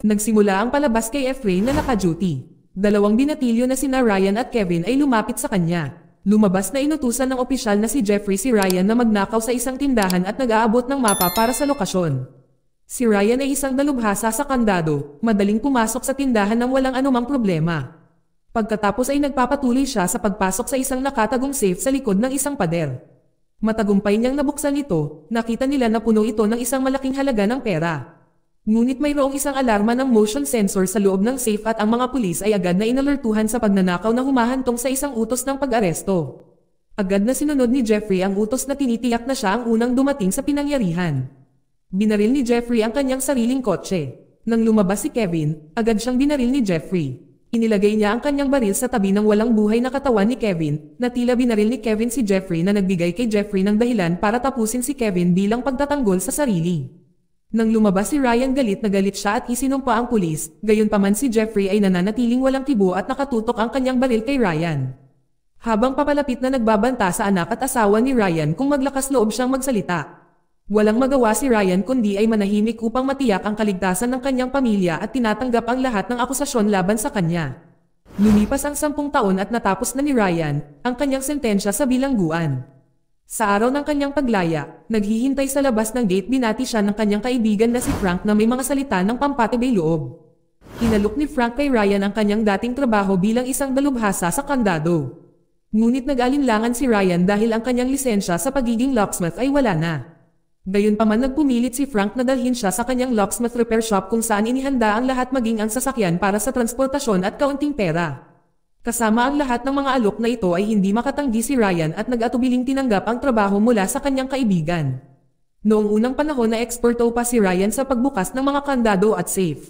Nagsimula ang palabas kay Efrain na naka-duty. Dalawang binatilyo na sina Ryan at Kevin ay lumapit sa kanya. Lumabas na inutusan ng opisyal na si Jeffrey si Ryan na magnakaw sa isang tindahan at nag-aabot ng mapa para sa lokasyon. Si Ryan ay isang dalubhasa sa kandado, madaling pumasok sa tindahan ng walang anumang problema. Pagkatapos ay nagpapatuloy siya sa pagpasok sa isang nakatagong safe sa likod ng isang pader. Matagumpay niyang nabuksan ito, nakita nila na puno ito ng isang malaking halaga ng pera. Ngunit mayroong isang alarma ng motion sensor sa loob ng safe at ang mga pulis ay agad na inalertuhan sa pagnanakaw na humahantong sa isang utos ng pag-aresto. Agad na sinunod ni Jeffrey ang utos na tinitiyak na siya ang unang dumating sa pinangyarihan. Binaril ni Jeffrey ang kanyang sariling kotse. Nang lumabas si Kevin, agad siyang binaril ni Jeffrey. Inilagay niya ang kanyang baril sa tabi ng walang buhay na katawan ni Kevin, na tila binaril ni Kevin si Jeffrey na nagbigay kay Jeffrey ng dahilan para tapusin si Kevin bilang pagtatanggol sa sarili. Nang lumabas si Ryan galit na galit siya at isinumpa ang pulis, gayunpaman si Jeffrey ay nananatiling walang tibo at nakatutok ang kanyang baril kay Ryan. Habang papalapit na nagbabanta sa anak at asawa ni Ryan kung maglakas loob siyang magsalita. Walang magawa si Ryan kundi ay manahimik upang matiyak ang kaligtasan ng kanyang pamilya at tinatanggap ang lahat ng akusasyon laban sa kanya. Lumipas ang sampung taon at natapos na ni Ryan ang kanyang sentensya sa bilangguan. Sa araw ng kanyang paglaya, naghihintay sa labas ng gate binati siya ng kanyang kaibigan na si Frank na may mga salita ng pampatibay loob. Hinalok ni Frank kay Ryan ang kanyang dating trabaho bilang isang dalubhasa sa kandado. Ngunit nag-alinlangan si Ryan dahil ang kanyang lisensya sa pagiging locksmith ay wala na. Gayunpaman nagpumilit si Frank na dalhin siya sa kanyang locksmith repair shop kung saan inihanda ang lahat maging ang sasakyan para sa transportasyon at kaunting pera. Kasama ang lahat ng mga alok na ito ay hindi makatanggi si Ryan at nag-atubiling tinanggap ang trabaho mula sa kanyang kaibigan. Noong unang panahon na eksperto pa si Ryan sa pagbukas ng mga kandado at safe.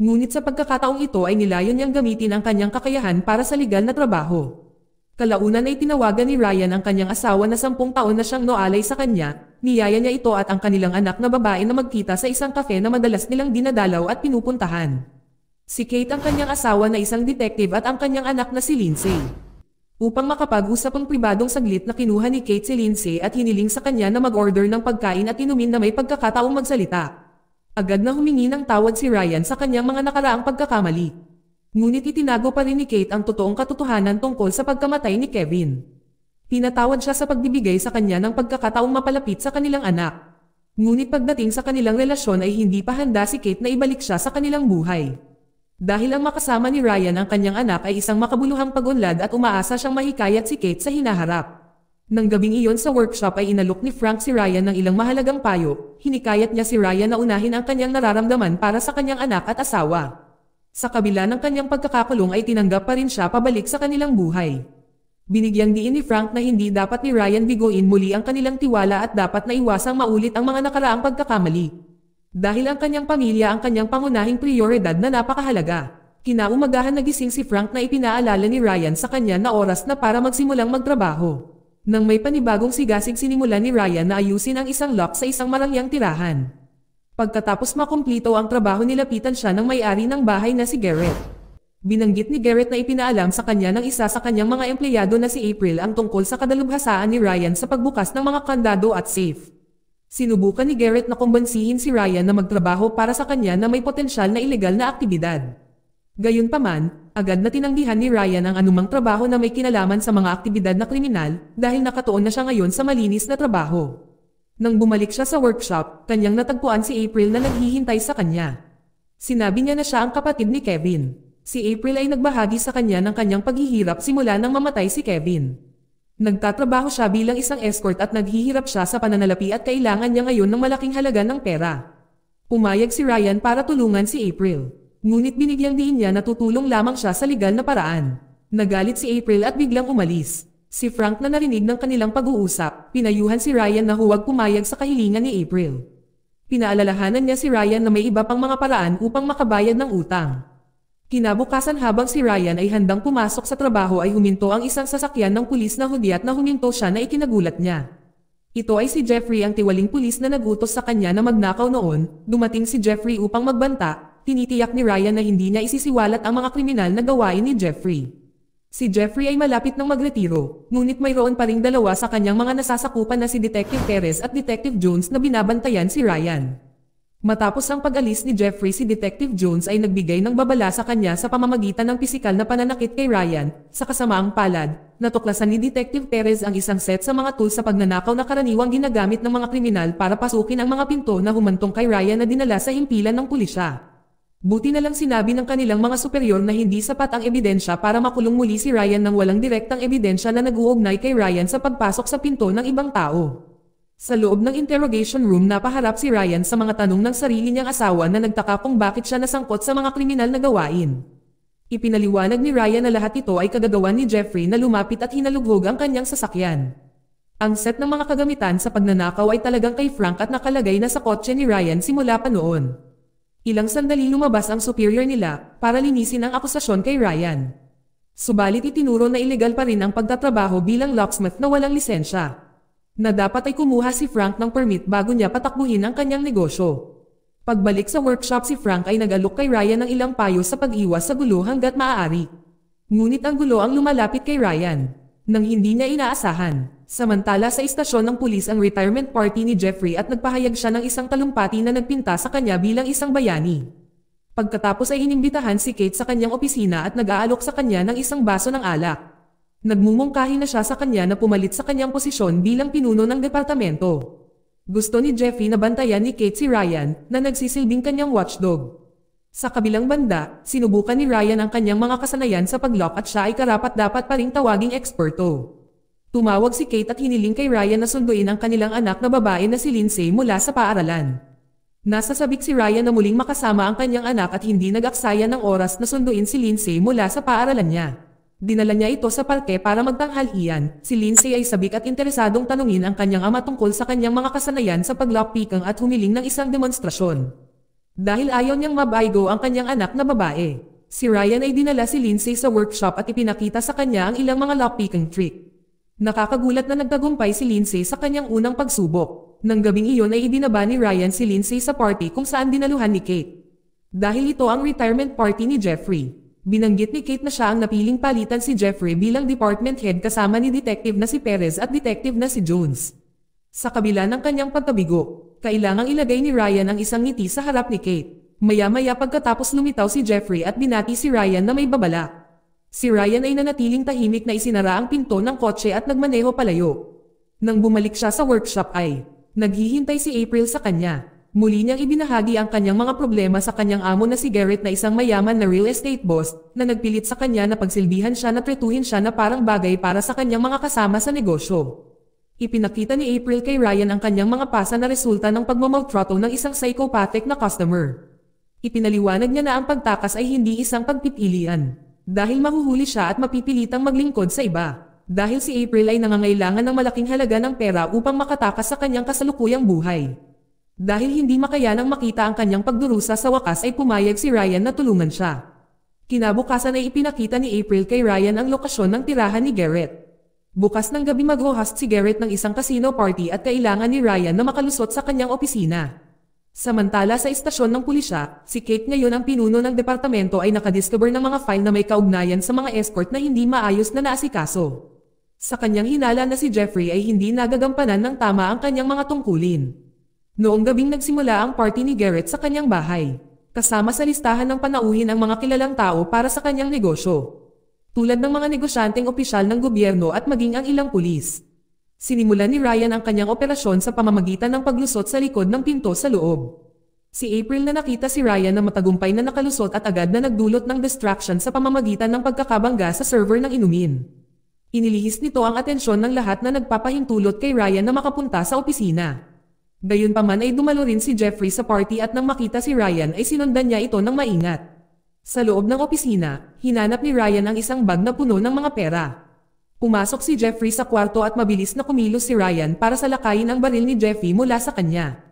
Ngunit sa pagkakataong ito ay nilayon niyang gamitin ang kanyang kakayahan para sa legal na trabaho. Kalaunan ay tinawagan ni Ryan ang kanyang asawa na sampung taon na siyang noalay sa kanya, niyaya niya ito at ang kanilang anak na babae na magkita sa isang kafe na madalas nilang dinadalaw at pinupuntahan. Si Kate ang kanyang asawa na isang detective at ang kanyang anak na si Lindsay. Upang makapag-usap ang pribadong saglit na kinuha ni Kate si Lindsay at hiniling sa kanya na mag-order ng pagkain at inumin na may pagkakataong magsalita. Agad na humingi ng tawad si Ryan sa kanyang mga nakaraang pagkakamali. Ngunit itinago pa rin ni Kate ang totoong katotohanan tungkol sa pagkamatay ni Kevin. Pinatawad siya sa pagbibigay sa kanya ng pagkakataong mapalapit sa kanilang anak. Ngunit pagdating sa kanilang relasyon ay hindi pa handa si Kate na ibalik siya sa kanilang buhay. Dahil ang makasama ni Ryan ang kanyang anak ay isang makabuluhang pagunlad at umaasa siyang mahikayat si Kate sa hinaharap. Nang gabing iyon sa workshop ay inalok ni Frank si Ryan ng ilang mahalagang payo, hinikayat niya si Ryan na unahin ang kanyang nararamdaman para sa kanyang anak at asawa. Sa kabila ng kanyang pagkakakulong ay tinanggap pa rin siya pabalik sa kanilang buhay. Binigyang diin ni Frank na hindi dapat ni Ryan bigoyin muli ang kanilang tiwala at dapat na iwasang maulit ang mga nakaraang pagkakamali. Dahil ang kanyang pamilya ang kanyang pangunahing prioridad na napakahalaga. Kinaumagahan nagising si Frank na ipinaalala ni Ryan sa kanya na oras na para magsimulang magtrabaho. Nang may panibagong sigasig sinimulan ni Ryan na ayusin ang isang lock sa isang marangyang tirahan. Pagkatapos makumplito ang trabaho nilapitan siya ng may-ari ng bahay na si Garrett. Binanggit ni Garrett na ipinaalam sa kanya ng isa sa kanyang mga empleyado na si April ang tungkol sa kadalubhasaan ni Ryan sa pagbukas ng mga kandado at safe. Sinubukan ni Garrett na kumbansihin si Ryan na magtrabaho para sa kanya na may potensyal na ilegal na aktibidad. Gayunpaman, agad na tinanggihan ni Ryan ang anumang trabaho na may kinalaman sa mga aktibidad na kriminal dahil nakatuon na siya ngayon sa malinis na trabaho. Nang bumalik siya sa workshop, kanyang natagpuan si April na naghihintay sa kanya. Sinabi niya na siya ang kapatid ni Kevin. Si April ay nagbahagi sa kanya ng kanyang paghihirap simula nang mamatay si Kevin. Nagtatrabaho siya bilang isang escort at naghihirap siya sa pananalapi at kailangan niya ngayon ng malaking halaga ng pera. Pumayag si Ryan para tulungan si April. Ngunit binigyang din niya na tutulong lamang siya sa legal na paraan. Nagalit si April at biglang umalis. Si Frank na narinig ng kanilang pag-uusap, pinayuhan si Ryan na huwag pumayag sa kahilingan ni April. Pinaalalahanan niya si Ryan na may iba pang mga paraan upang makabayad ng utang. Kinabukasan habang si Ryan ay handang pumasok sa trabaho ay huminto ang isang sasakyan ng pulis na hudi at na huminto siya na ikinagulat niya. Ito ay si Jeffrey ang tiwaling pulis na nagutos sa kanya na magnakaw noon, dumating si Jeffrey upang magbanta, tinitiyak ni Ryan na hindi niya isisiwalat ang mga kriminal na gawain ni Jeffrey. Si Jeffrey ay malapit ng magretiro, ngunit mayroon pa ring dalawa sa kanyang mga nasasakupan na si Detective Perez at Detective Jones na binabantayan si Ryan. Matapos ang pag-alis ni Jeffrey si Detective Jones ay nagbigay ng babala sa kanya sa pamamagitan ng pisikal na pananakit kay Ryan, sa kasamaang palad, natuklasan ni Detective Perez ang isang set sa mga tools sa pagnanakaw na karaniwang ginagamit ng mga kriminal para pasukin ang mga pinto na humantong kay Ryan na dinala sa himpilan ng pulisya. Buti na lang sinabi ng kanilang mga superior na hindi sapat ang ebidensya para makulong muli si Ryan nang walang direktang ebidensya na nag-uugnay kay Ryan sa pagpasok sa pinto ng ibang tao. Sa loob ng interrogation room napaharap si Ryan sa mga tanong ng sarili niyang asawa na nagtaka kung bakit siya nasangkot sa mga kriminal na gawain. Ipinaliwanag ni Ryan na lahat ito ay kagagawan ni Jeffrey na lumapit at hinalugog ang kanyang sasakyan. Ang set ng mga kagamitan sa pagnanakaw ay talagang kay Frank at nakalagay na sa kotse ni Ryan simula pa noon. Ilang sandali lumabas ang superior nila para linisin ang akusasyon kay Ryan. Subalit itinuro na ilegal pa rin ang pagtatrabaho bilang locksmith na walang lisensya na dapat ay kumuha si Frank ng permit bago niya patakbuhin ang kanyang negosyo. Pagbalik sa workshop si Frank ay nag-alok kay Ryan ng ilang payo sa pag-iwas sa gulo hanggat maaari. Ngunit ang gulo ang lumalapit kay Ryan, nang hindi niya inaasahan. Samantala sa istasyon ng pulis ang retirement party ni Jeffrey at nagpahayag siya ng isang talumpati na nagpinta sa kanya bilang isang bayani. Pagkatapos ay inimbitahan si Kate sa kanyang opisina at nag-aalok sa kanya ng isang baso ng alak. Nagmumungkahi na siya sa kanya na pumalit sa kanyang posisyon bilang pinuno ng departamento. Gusto ni Jeffy na bantayan ni Kate si Ryan, na nagsisilbing kanyang watchdog. Sa kabilang banda, sinubukan ni Ryan ang kanyang mga kasanayan sa paglock at siya ay karapat-dapat pa ring tawaging eksperto. Tumawag si Kate at hiniling kay Ryan na sunduin ang kanilang anak na babae na si Lindsay mula sa paaralan. Nasa si Ryan na muling makasama ang kanyang anak at hindi nag-aksaya ng oras na sunduin si Lindsay mula sa paaralan niya. Dinala niya ito sa parke para magtanghalian. Si Lindsay ay sabik at interesadong tanungin ang kanyang ama tungkol sa kanyang mga kasanayan sa paglockpicking at humiling ng isang demonstrasyon. Dahil ayaw niyang mabaygo ang kanyang anak na babae. Si Ryan ay dinala si Lindsay sa workshop at ipinakita sa kanya ang ilang mga lockpicking trick. Nakakagulat na nagtagumpay si Lindsay sa kanyang unang pagsubok. Nang gabing iyon ay ibinaba ni Ryan si Lindsay sa party kung saan dinaluhan ni Kate. Dahil ito ang retirement party ni Jeffrey. Binanggit ni Kate na siya ang napiling palitan si Jeffrey bilang department head kasama ni detective na si Perez at detective na si Jones. Sa kabila ng kanyang pagkabigo, kailangang ilagay ni Ryan ang isang ngiti sa harap ni Kate. Maya-maya pagkatapos lumitaw si Jeffrey at binati si Ryan na may babala. Si Ryan ay nanatiling tahimik na isinara ang pinto ng kotse at nagmaneho palayo. Nang bumalik siya sa workshop ay, naghihintay si April sa kanya. Muli niyang ibinahagi ang kanyang mga problema sa kanyang amo na si Garrett na isang mayaman na real estate boss, na nagpilit sa kanya na pagsilbihan siya na tretuhin siya na parang bagay para sa kanyang mga kasama sa negosyo. Ipinakita ni April kay Ryan ang kanyang mga pasa na resulta ng pagmamaltrato ng isang psychopathic na customer. Ipinaliwanag niya na ang pagtakas ay hindi isang pagpipilian. Dahil mahuhuli siya at mapipilitang maglingkod sa iba dahil si April ay nangangailangan ng malaking halaga ng pera upang makatakas sa kanyang kasalukuyang buhay. Dahil hindi makayanang makita ang kanyang pagdurusa sa wakas ay pumayag si Ryan na tulungan siya. Kinabukasan ay ipinakita ni April kay Ryan ang lokasyon ng tirahan ni Garrett. Bukas ng gabi mag-host si Garrett ng isang casino party at kailangan ni Ryan na makalusot sa kanyang opisina. Samantala sa istasyon ng pulisya, si Kate ngayon ang pinuno ng departamento ay nakadiscover ng mga file na may kaugnayan sa mga escort na hindi maayos na naasikaso. Sa kanyang hinala na si Jeffrey ay hindi nagagampanan ng tama ang kanyang mga tungkulin. Noong gabing nagsimula ang party ni Garrett sa kanyang bahay. Kasama sa listahan ng panauhin ang mga kilalang tao para sa kanyang negosyo. Tulad ng mga negosyanteng opisyal ng gobyerno at maging ang ilang pulis. Sinimulan ni Ryan ang kanyang operasyon sa pamamagitan ng paglusot sa likod ng pinto sa loob. Si April na nakita si Ryan na matagumpay na nakalusot at agad na nagdulot ng distraction sa pamamagitan ng pagkakabangga sa server ng inumin. Inilihis nito ang atensyon ng lahat na nagpapahintulot kay Ryan na makapunta sa opisina. Gayunpaman ay dumalo rin si Jeffrey sa party at nang makita si Ryan ay sinundan niya ito ng maingat. Sa loob ng opisina, hinanap ni Ryan ang isang bag na puno ng mga pera. Pumasok si Jeffrey sa kwarto at mabilis na kumilos si Ryan para salakayin ang baril ni Jeffy mula sa kanya.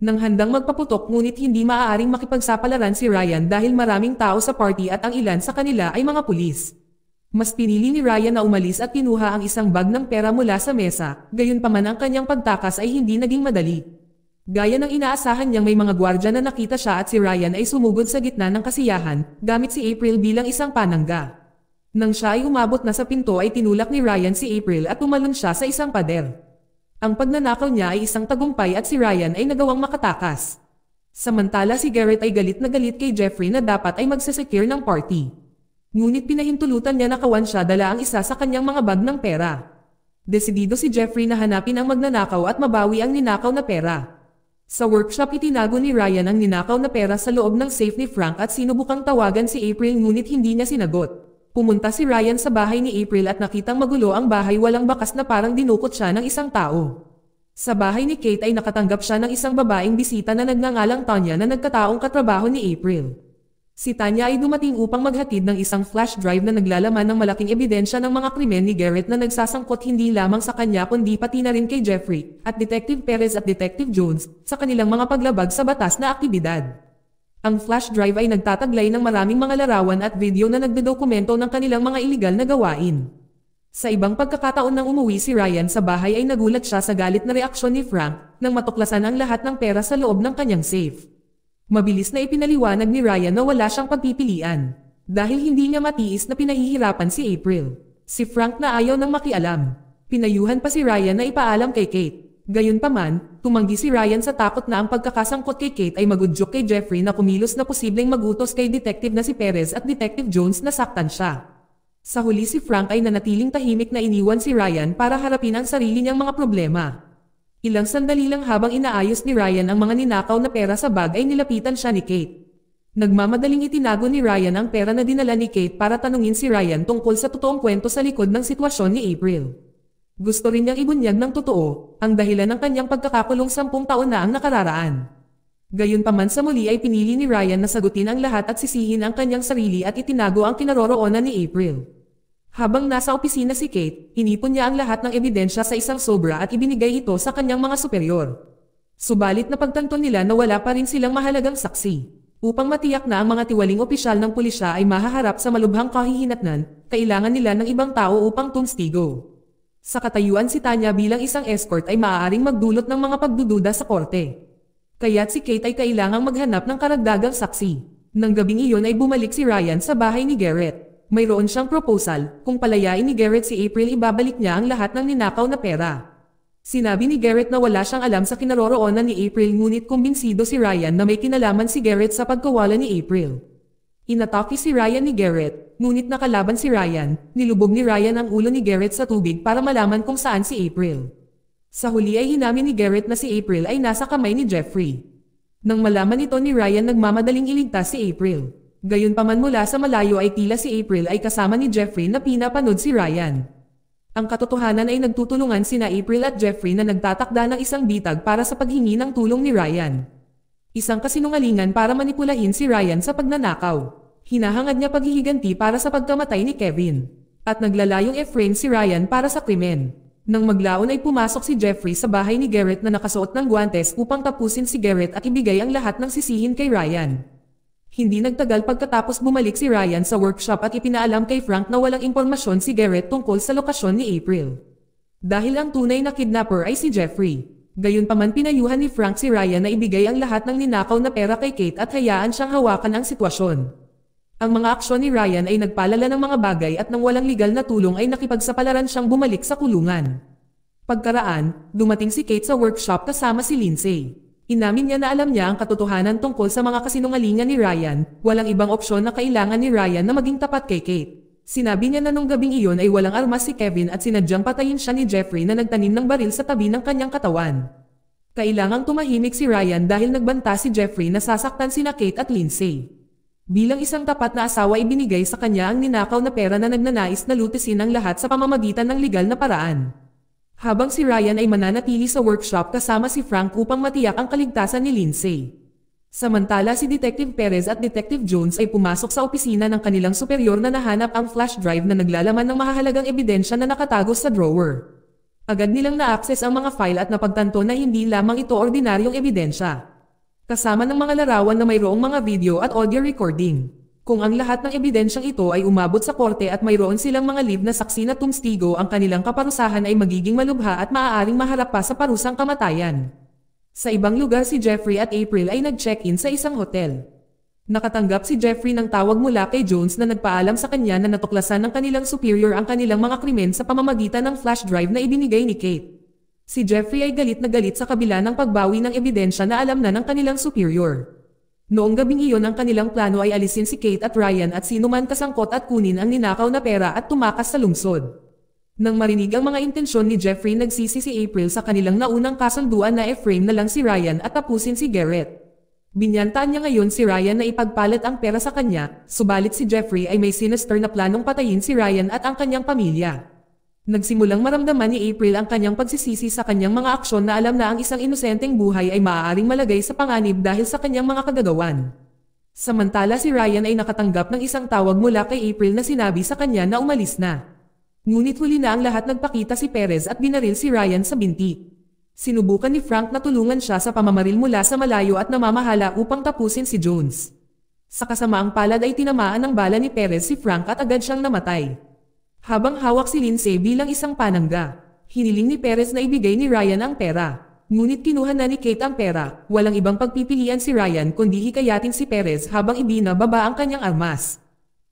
Nang handang magpaputok ngunit hindi maaaring makipagsapalaran si Ryan dahil maraming tao sa party at ang ilan sa kanila ay mga pulis. Mas pinili ni Ryan na umalis at kinuha ang isang bag ng pera mula sa mesa, gayunpaman ang kanyang pagtakas ay hindi naging madali. Gaya ng inaasahan niyang may mga gwardya na nakita siya at si Ryan ay sumugod sa gitna ng kasiyahan, gamit si April bilang isang panangga. Nang siya ay umabot na sa pinto ay tinulak ni Ryan si April at tumalon siya sa isang pader. Ang pagnanakaw niya ay isang tagumpay at si Ryan ay nagawang makatakas. Samantala si Garrett ay galit na galit kay Jeffrey na dapat ay magsesecure ng party. Ngunit pinahintulutan niya na kawan siya dala ang isa sa kanyang mga bag ng pera. Desidido si Jeffrey na hanapin ang magnanakaw at mabawi ang ninakaw na pera. Sa workshop itinago ni Ryan ang ninakaw na pera sa loob ng safe ni Frank at sinubukang tawagan si April ngunit hindi niya sinagot. Pumunta si Ryan sa bahay ni April at nakitang magulo ang bahay walang bakas na parang dinukot siya ng isang tao. Sa bahay ni Kate ay nakatanggap siya ng isang babaeng bisita na nagnangalang Tanya na nagkataong katrabaho ni April. Si Tanya ay dumating upang maghatid ng isang flash drive na naglalaman ng malaking ebidensya ng mga krimen ni Garrett na nagsasangkot hindi lamang sa kanya kundi pati na rin kay Jeffrey, at Detective Perez at Detective Jones, sa kanilang mga paglabag sa batas na aktibidad. Ang flash drive ay nagtataglay ng maraming mga larawan at video na nagdodokumento ng kanilang mga iligal na gawain. Sa ibang pagkakataon nang umuwi si Ryan sa bahay ay nagulat siya sa galit na reaksyon ni Frank, nang matuklasan ang lahat ng pera sa loob ng kanyang safe. Mabilis na ipinaliwanag ni Ryan na wala siyang pagpipilian. Dahil hindi niya matiis na pinahihirapan si April. Si Frank na ayaw nang makialam. Pinayuhan pa si Ryan na ipaalam kay Kate. Gayunpaman, tumanggi si Ryan sa takot na ang pagkakasangkot kay Kate ay magudyok kay Jeffrey na kumilos na posibleng magutos kay detective na si Perez at detective Jones na saktan siya. Sa huli si Frank ay nanatiling tahimik na iniwan si Ryan para harapin ang sarili niyang mga problema. Ilang sandali lang habang inaayos ni Ryan ang mga ninakaw na pera sa bag ay nilapitan siya ni Kate. Nagmamadaling itinago ni Ryan ang pera na dinala ni Kate para tanungin si Ryan tungkol sa totoong kwento sa likod ng sitwasyon ni April. Gusto rin niyang ibunyag ng totoo, ang dahilan ng kanyang pagkakakulong sampung taon na ang nakararaan. Gayunpaman sa muli ay pinili ni Ryan na sagutin ang lahat at sisihin ang kanyang sarili at itinago ang kinaroroonan ni April. Habang nasa opisina si Kate, inipon niya ang lahat ng ebidensya sa isang sobra at ibinigay ito sa kanyang mga superior. Subalit napagtanto nila na wala pa rin silang mahalagang saksi. Upang matiyak na ang mga tiwaling opisyal ng pulisya ay mahaharap sa malubhang kahihinatnan, kailangan nila ng ibang tao upang tumstigo. Sa katayuan si Tanya bilang isang escort ay maaaring magdulot ng mga pagdududa sa korte. Kaya't si Kate ay kailangang maghanap ng karagdagang saksi. Nang gabing iyon ay bumalik si Ryan sa bahay ni Garrett mayroon siyang proposal, kung palayain ni Garrett si April ibabalik niya ang lahat ng ninakaw na pera. Sinabi ni Garrett na wala siyang alam sa kinaroroonan ni April ngunit kumbinsido si Ryan na may kinalaman si Garrett sa pagkawala ni April. Inatake si Ryan ni Garrett, ngunit nakalaban si Ryan, nilubog ni Ryan ang ulo ni Garrett sa tubig para malaman kung saan si April. Sa huli ay hinamin ni Garrett na si April ay nasa kamay ni Jeffrey. Nang malaman ito ni Ryan nagmamadaling iligtas si April. Gayunpaman mula sa malayo ay tila si April ay kasama ni Jeffrey na pinapanood si Ryan. Ang katotohanan ay nagtutulungan sina April at Jeffrey na nagtatakda ng isang bitag para sa paghingi ng tulong ni Ryan. Isang kasinungalingan para manipulahin si Ryan sa pagnanakaw. Hinahangad niya paghihiganti para sa pagkamatay ni Kevin. At naglalayong Efrain si Ryan para sa krimen. Nang maglaon ay pumasok si Jeffrey sa bahay ni Garrett na nakasuot ng guantes upang tapusin si Garrett at ibigay ang lahat ng sisihin kay Ryan. Hindi nagtagal pagkatapos bumalik si Ryan sa workshop at ipinaalam kay Frank na walang impormasyon si Garrett tungkol sa lokasyon ni April. Dahil ang tunay na kidnapper ay si Jeffrey. Gayunpaman pinayuhan ni Frank si Ryan na ibigay ang lahat ng ninakaw na pera kay Kate at hayaan siyang hawakan ang sitwasyon. Ang mga aksyon ni Ryan ay nagpalala ng mga bagay at nang walang legal na tulong ay nakipagsapalaran siyang bumalik sa kulungan. Pagkaraan, dumating si Kate sa workshop kasama si Lindsay. Inamin niya na alam niya ang katotohanan tungkol sa mga kasinungalingan ni Ryan, walang ibang opsyon na kailangan ni Ryan na maging tapat kay Kate. Sinabi niya na nung gabing iyon ay walang armas si Kevin at sinadyang patayin siya ni Jeffrey na nagtanim ng baril sa tabi ng kanyang katawan. Kailangang tumahimik si Ryan dahil nagbanta si Jeffrey na sasaktan sina Kate at Lindsay. Bilang isang tapat na asawa ibinigay sa kanya ang ninakaw na pera na nagnanais na lutisin ang lahat sa pamamagitan ng legal na paraan habang si Ryan ay mananatili sa workshop kasama si Frank upang matiyak ang kaligtasan ni Lindsay. Samantala si Detective Perez at Detective Jones ay pumasok sa opisina ng kanilang superior na nahanap ang flash drive na naglalaman ng mahahalagang ebidensya na nakatago sa drawer. Agad nilang na-access ang mga file at napagtanto na hindi lamang ito ordinaryong ebidensya. Kasama ng mga larawan na mayroong mga video at audio recording. Kung ang lahat ng ebidensyang ito ay umabot sa korte at mayroon silang mga lib na saksi na tumstigo ang kanilang kaparusahan ay magiging malubha at maaaring maharap pa sa parusang kamatayan. Sa ibang lugar si Jeffrey at April ay nag-check-in sa isang hotel. Nakatanggap si Jeffrey ng tawag mula kay Jones na nagpaalam sa kanya na natuklasan ng kanilang superior ang kanilang mga krimen sa pamamagitan ng flash drive na ibinigay ni Kate. Si Jeffrey ay galit na galit sa kabila ng pagbawi ng ebidensya na alam na ng kanilang superior. Noong gabing iyon ang kanilang plano ay alisin si Kate at Ryan at sinuman kasangkot at kunin ang ninakaw na pera at tumakas sa lungsod. Nang marinig ang mga intensyon ni Jeffrey nagsisi si April sa kanilang naunang kasalduan na Ephraim na lang si Ryan at tapusin si Garrett. Binyanta niya ngayon si Ryan na ipagpalit ang pera sa kanya, subalit si Jeffrey ay may sinister na planong patayin si Ryan at ang kanyang pamilya. Nagsimulang maramdaman ni April ang kanyang pagsisisi sa kanyang mga aksyon na alam na ang isang inosenteng buhay ay maaaring malagay sa panganib dahil sa kanyang mga kagagawan. Samantala si Ryan ay nakatanggap ng isang tawag mula kay April na sinabi sa kanya na umalis na. Ngunit huli na ang lahat nagpakita si Perez at binaril si Ryan sa binti. Sinubukan ni Frank na tulungan siya sa pamamaril mula sa malayo at namamahala upang tapusin si Jones. Sa kasamaang palad ay tinamaan ng bala ni Perez si Frank at agad siyang namatay. Habang hawak si Lindsay bilang isang panangga, hiniling ni Perez na ibigay ni Ryan ang pera. Ngunit kinuha na ni Kate ang pera, walang ibang pagpipilian si Ryan kundi hikayatin si Perez habang ibinababa ang kanyang armas.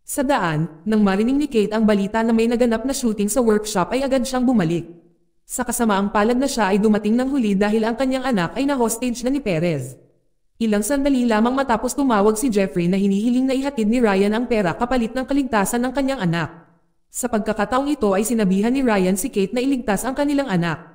Sa daan, nang marinig ni Kate ang balita na may naganap na shooting sa workshop ay agad siyang bumalik. Sa kasamaang palad na siya ay dumating ng huli dahil ang kanyang anak ay na-hostage na ni Perez. Ilang sandali lamang matapos tumawag si Jeffrey na hinihiling na ihatid ni Ryan ang pera kapalit ng kaligtasan ng kanyang anak. Sa pagkakataong ito ay sinabihan ni Ryan si Kate na iligtas ang kanilang anak.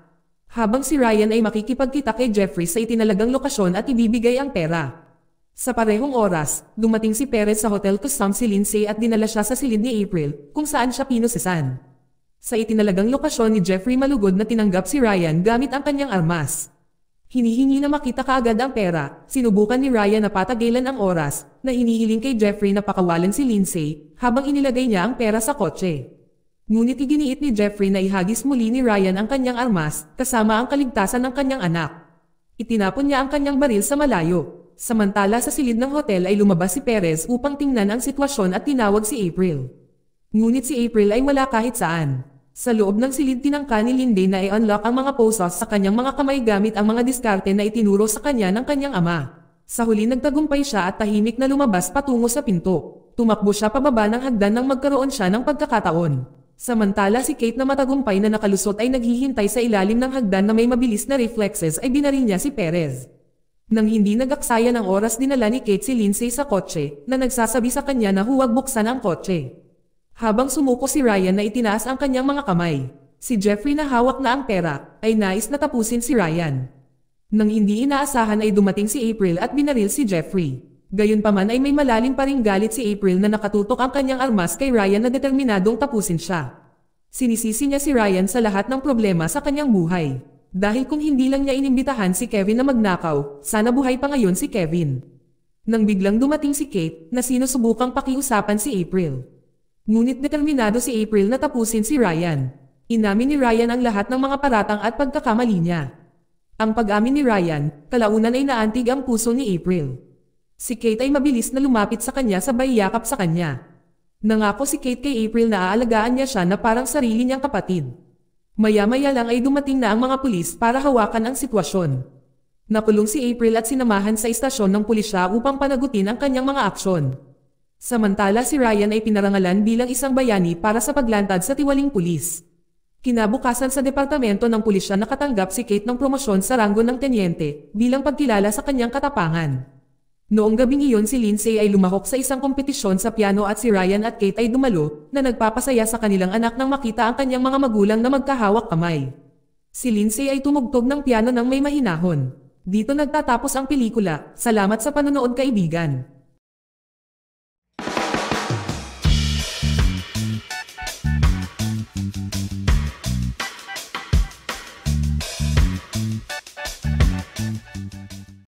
Habang si Ryan ay makikipagkita kay Jeffrey sa itinalagang lokasyon at ibibigay ang pera. Sa parehong oras, dumating si Perez sa hotel kasam si Lindsay at dinala siya sa silid ni April, kung saan siya pinusesan. Sa itinalagang lokasyon ni Jeffrey Malugod na tinanggap si Ryan gamit ang kanyang armas. Hinihingi na makita kaagad ang pera, sinubukan ni Ryan na patagilan ang oras, na hinihiling kay Jeffrey na pakawalan si Lindsay, habang inilagay niya ang pera sa kotse. Ngunit iginiit ni Jeffrey na ihagis muli ni Ryan ang kanyang armas, kasama ang kaligtasan ng kanyang anak. Itinapon niya ang kanyang baril sa malayo. Samantala sa silid ng hotel ay lumabas si Perez upang tingnan ang sitwasyon at tinawag si April. Ngunit si April ay wala kahit saan. Sa loob ng silid tinangka ni Linde na i-unlock ang mga posas sa kanyang mga kamay gamit ang mga diskarte na itinuro sa kanya ng kanyang ama. Sa huli nagtagumpay siya at tahimik na lumabas patungo sa pinto. Tumakbo siya pababa ng hagdan nang magkaroon siya ng pagkakataon. Samantala si Kate na matagumpay na nakalusot ay naghihintay sa ilalim ng hagdan na may mabilis na reflexes ay binaril niya si Perez. Nang hindi nagaksaya ng oras dinala ni Kate si Lindsay sa kotse, na nagsasabi sa kanya na huwag buksan ang kotse. Habang sumuko si Ryan na itinaas ang kanyang mga kamay, si Jeffrey na hawak na ang pera, ay nais na tapusin si Ryan. Nang hindi inaasahan ay dumating si April at binaril si Jeffrey. Gayunpaman ay may malalim pa ring galit si April na nakatutok ang kanyang armas kay Ryan na determinadong tapusin siya. Sinisisi niya si Ryan sa lahat ng problema sa kanyang buhay. Dahil kung hindi lang niya inimbitahan si Kevin na magnakaw, sana buhay pa ngayon si Kevin. Nang biglang dumating si Kate, na sinusubukang pakiusapan si April. Ngunit determinado si April na tapusin si Ryan. Inamin ni Ryan ang lahat ng mga paratang at pagkakamali niya. Ang pag-amin ni Ryan, kalaunan ay naantig ang puso ni April. Si Kate ay mabilis na lumapit sa kanya sabay yakap sa kanya. Nangako si Kate kay April na aalagaan niya siya na parang sarili niyang kapatid. Maya-maya lang ay dumating na ang mga pulis para hawakan ang sitwasyon. Nakulong si April at sinamahan sa istasyon ng pulisya upang panagutin ang kanyang mga aksyon. Samantala si Ryan ay pinarangalan bilang isang bayani para sa paglantad sa tiwaling pulis. Kinabukasan sa departamento ng pulisya nakatanggap si Kate ng promosyon sa ranggo ng tenyente bilang pagkilala sa kanyang katapangan. Noong gabing iyon si Lindsay ay lumahok sa isang kompetisyon sa piano at si Ryan at Kate ay dumalo na nagpapasaya sa kanilang anak nang makita ang kanyang mga magulang na magkahawak kamay. Si Lindsay ay tumugtog ng piano ng may mahinahon. Dito nagtatapos ang pelikula. Salamat sa panonood kaibigan.